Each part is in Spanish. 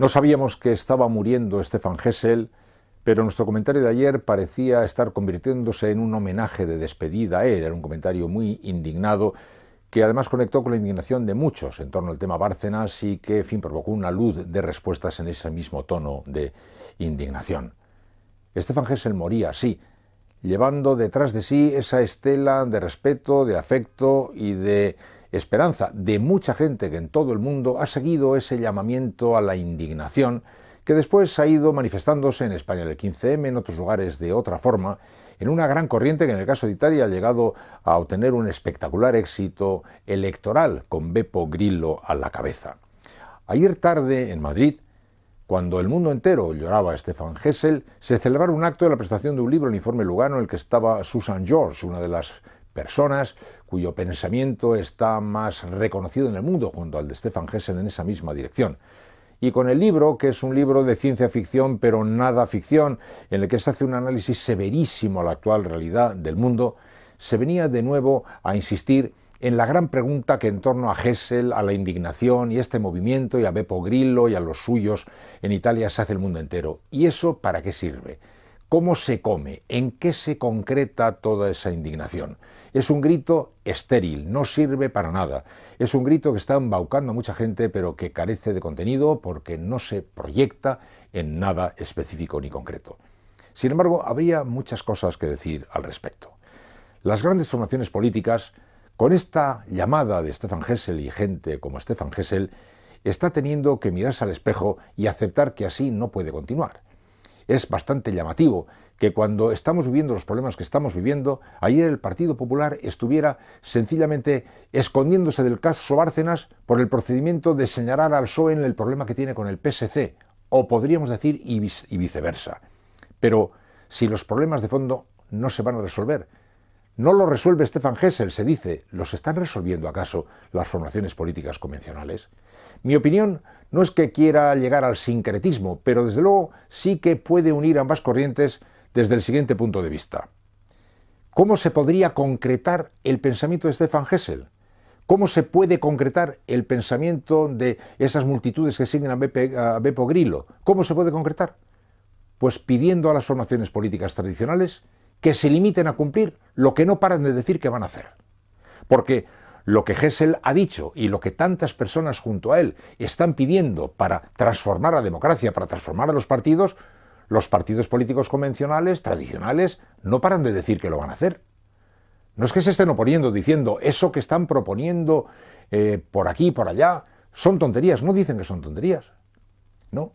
No sabíamos que estaba muriendo Stefan Hessel, pero nuestro comentario de ayer parecía estar convirtiéndose en un homenaje de despedida a él. Era un comentario muy indignado que además conectó con la indignación de muchos en torno al tema Bárcenas y que, en fin, provocó una luz de respuestas en ese mismo tono de indignación. Stefan Hessel moría, sí, llevando detrás de sí esa estela de respeto, de afecto y de esperanza de mucha gente que en todo el mundo ha seguido ese llamamiento a la indignación que después ha ido manifestándose en España en el 15M, en otros lugares de otra forma, en una gran corriente que en el caso de Italia ha llegado a obtener un espectacular éxito electoral con Beppo Grillo a la cabeza. Ayer tarde en Madrid, cuando el mundo entero lloraba a Stefan Hessel, se celebró un acto de la prestación de un libro en Informe Lugano en el que estaba Susan George, una de las personas cuyo pensamiento está más reconocido en el mundo, junto al de Stefan Hessel en esa misma dirección. Y con el libro, que es un libro de ciencia ficción, pero nada ficción, en el que se hace un análisis severísimo a la actual realidad del mundo, se venía de nuevo a insistir en la gran pregunta que en torno a Hessel, a la indignación y este movimiento y a Beppo Grillo y a los suyos en Italia se hace el mundo entero. ¿Y eso para qué sirve? ¿Cómo se come? ¿En qué se concreta toda esa indignación? Es un grito estéril, no sirve para nada. Es un grito que está embaucando a mucha gente, pero que carece de contenido porque no se proyecta en nada específico ni concreto. Sin embargo, habría muchas cosas que decir al respecto. Las grandes formaciones políticas, con esta llamada de Stefan Hessel y gente como Stefan Hessel, está teniendo que mirarse al espejo y aceptar que así no puede continuar es bastante llamativo que cuando estamos viviendo los problemas que estamos viviendo, ayer el Partido Popular estuviera sencillamente escondiéndose del caso Bárcenas por el procedimiento de señalar al PSOE el problema que tiene con el PSC, o podríamos decir y, viceversa. Pero si los problemas de fondo no se van a resolver, no lo resuelve Stefan Hessel, se dice. ¿Los están resolviendo acaso las formaciones políticas convencionales? Mi opinión no es que quiera llegar al sincretismo, pero desde luego sí que puede unir ambas corrientes desde el siguiente punto de vista. ¿Cómo se podría concretar el pensamiento de Stefan Hessel? ¿Cómo se puede concretar el pensamiento de esas multitudes que siguen a, Beppo Grillo? ¿Cómo se puede concretar? Pues pidiendo a las formaciones políticas tradicionales que se limiten a cumplir lo que no paran de decir que van a hacer. Porque lo que Hessel ha dicho y lo que tantas personas junto a él están pidiendo para transformar la democracia, para transformar a los partidos, los partidos políticos convencionales, tradicionales, no paran de decir que lo van a hacer. No es que se estén oponiendo diciendo eso que están proponiendo eh, por aquí, por allá, son tonterías, no dicen que son tonterías. No,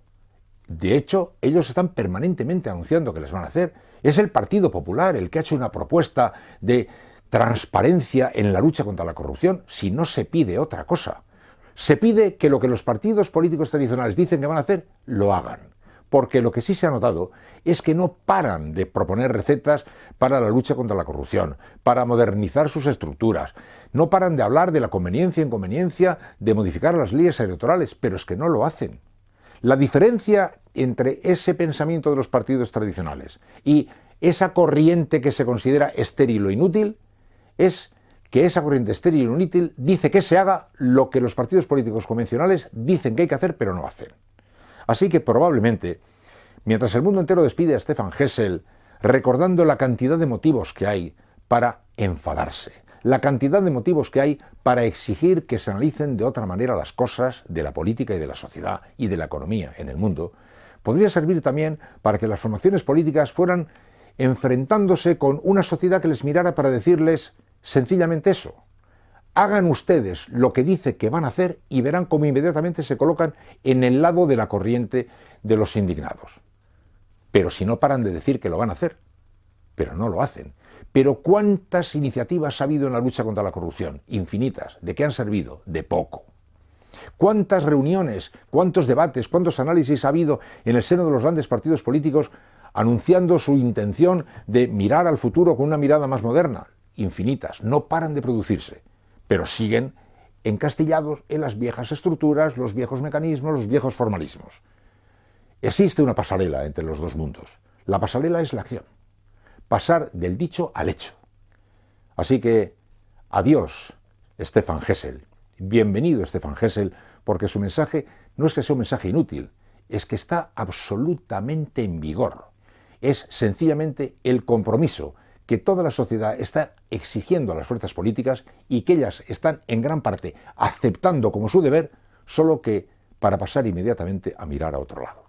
de hecho, ellos están permanentemente anunciando que les van a hacer. Es el Partido Popular el que ha hecho una propuesta de transparencia en la lucha contra la corrupción si no se pide otra cosa. Se pide que lo que los partidos políticos tradicionales dicen que van a hacer, lo hagan. Porque lo que sí se ha notado es que no paran de proponer recetas para la lucha contra la corrupción, para modernizar sus estructuras. No paran de hablar de la conveniencia e inconveniencia de modificar las leyes electorales, pero es que no lo hacen. La diferencia entre ese pensamiento de los partidos tradicionales y esa corriente que se considera estéril o inútil es que esa corriente estéril o inútil dice que se haga lo que los partidos políticos convencionales dicen que hay que hacer pero no hacen. Así que probablemente, mientras el mundo entero despide a Stefan Hessel recordando la cantidad de motivos que hay para enfadarse, la cantidad de motivos que hay para exigir que se analicen de otra manera las cosas de la política y de la sociedad y de la economía en el mundo, podría servir también para que las formaciones políticas fueran enfrentándose con una sociedad que les mirara para decirles sencillamente eso. Hagan ustedes lo que dice que van a hacer y verán cómo inmediatamente se colocan en el lado de la corriente de los indignados. Pero si no paran de decir que lo van a hacer, pero no lo hacen. Pero ¿cuántas iniciativas ha habido en la lucha contra la corrupción? Infinitas. ¿De qué han servido? De poco. ¿Cuántas reuniones, cuántos debates, cuántos análisis ha habido en el seno de los grandes partidos políticos anunciando su intención de mirar al futuro con una mirada más moderna? Infinitas, no paran de producirse, pero siguen encastillados en las viejas estructuras, los viejos mecanismos, los viejos formalismos. Existe una pasarela entre los dos mundos. La pasarela es la acción pasar del dicho al hecho. Así que, adiós, Stefan Hessel. Bienvenido, Stefan Hessel, porque su mensaje no es que sea un mensaje inútil, es que está absolutamente en vigor. Es sencillamente el compromiso que toda la sociedad está exigiendo a las fuerzas políticas y que ellas están en gran parte aceptando como su deber, solo que para pasar inmediatamente a mirar a otro lado.